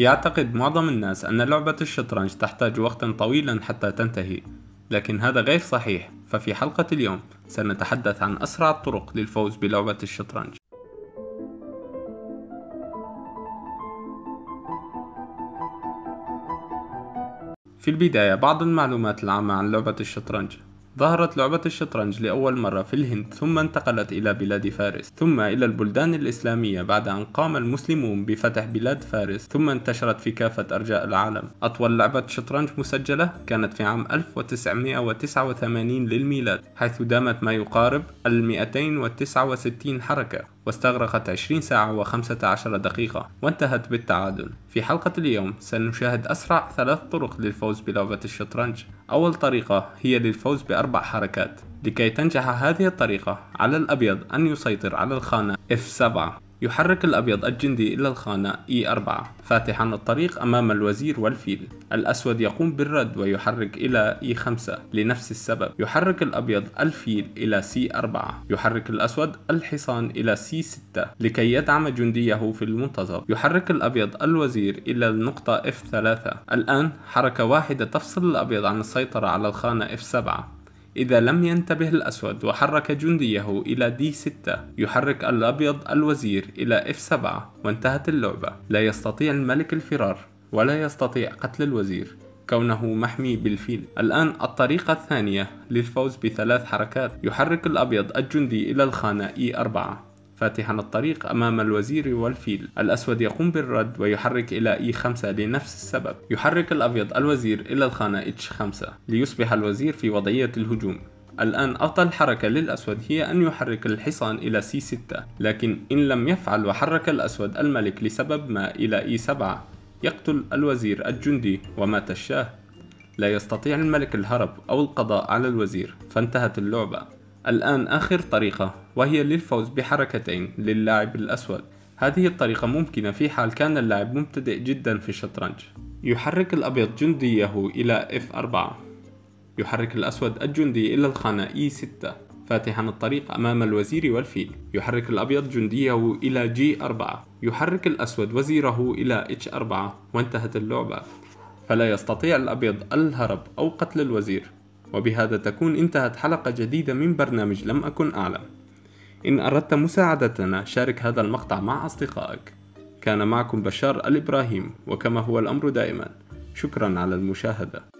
يعتقد معظم الناس أن لعبة الشطرنج تحتاج وقتا طويلا حتى تنتهي لكن هذا غير صحيح ففي حلقة اليوم سنتحدث عن أسرع الطرق للفوز بلعبة الشطرنج في البداية بعض المعلومات العامة عن لعبة الشطرنج ظهرت لعبة الشطرنج لأول مرة في الهند ثم انتقلت إلى بلاد فارس ثم إلى البلدان الإسلامية بعد أن قام المسلمون بفتح بلاد فارس ثم انتشرت في كافة أرجاء العالم أطول لعبة شطرنج مسجلة كانت في عام 1989 للميلاد حيث دامت ما يقارب 269 حركة واستغرقت 20 ساعة و15 دقيقة وانتهت بالتعادل في حلقة اليوم سنشاهد أسرع ثلاث طرق للفوز بلعبة الشطرنج أول طريقة هي للفوز بأربع حركات لكي تنجح هذه الطريقة على الأبيض أن يسيطر على الخانة F7 يحرك الأبيض الجندي إلى الخانة E4 فاتحا الطريق أمام الوزير والفيل الأسود يقوم بالرد ويحرك إلى E5 لنفس السبب يحرك الأبيض الفيل إلى C4 يحرك الأسود الحصان إلى C6 لكي يدعم جنديه في المنتصف يحرك الأبيض الوزير إلى النقطة F3 الآن حركة واحدة تفصل الأبيض عن السيطرة على الخانة F7 إذا لم ينتبه الأسود وحرك جنديه إلى دي 6 يحرك الأبيض الوزير إلى اف 7 وانتهت اللعبة لا يستطيع الملك الفرار ولا يستطيع قتل الوزير كونه محمي بالفيل الآن الطريقة الثانية للفوز بثلاث حركات يحرك الأبيض الجندي إلى الخانة E4 فاتحا الطريق أمام الوزير والفيل الأسود يقوم بالرد ويحرك إلى E5 لنفس السبب يحرك الأبيض الوزير إلى الخانة H5 ليصبح الوزير في وضعية الهجوم الآن أفضل حركة للأسود هي أن يحرك الحصان إلى C6 لكن إن لم يفعل وحرك الأسود الملك لسبب ما إلى E7 يقتل الوزير الجندي ومات الشاه لا يستطيع الملك الهرب أو القضاء على الوزير فانتهت اللعبة الآن آخر طريقة وهي للفوز بحركتين للاعب الأسود هذه الطريقة ممكنة في حال كان اللاعب مبتدئ جدا في الشطرنج يحرك الأبيض جنديه إلى F4 يحرك الأسود الجندي إلى الخانة E6 فاتحا الطريق أمام الوزير والفيل يحرك الأبيض جنديه إلى G4 يحرك الأسود وزيره إلى H4 وانتهت اللعبة فلا يستطيع الأبيض الهرب أو قتل الوزير وبهذا تكون انتهت حلقة جديدة من برنامج لم أكن أعلم إن أردت مساعدتنا شارك هذا المقطع مع أصدقائك كان معكم بشار الإبراهيم وكما هو الأمر دائما شكرا على المشاهدة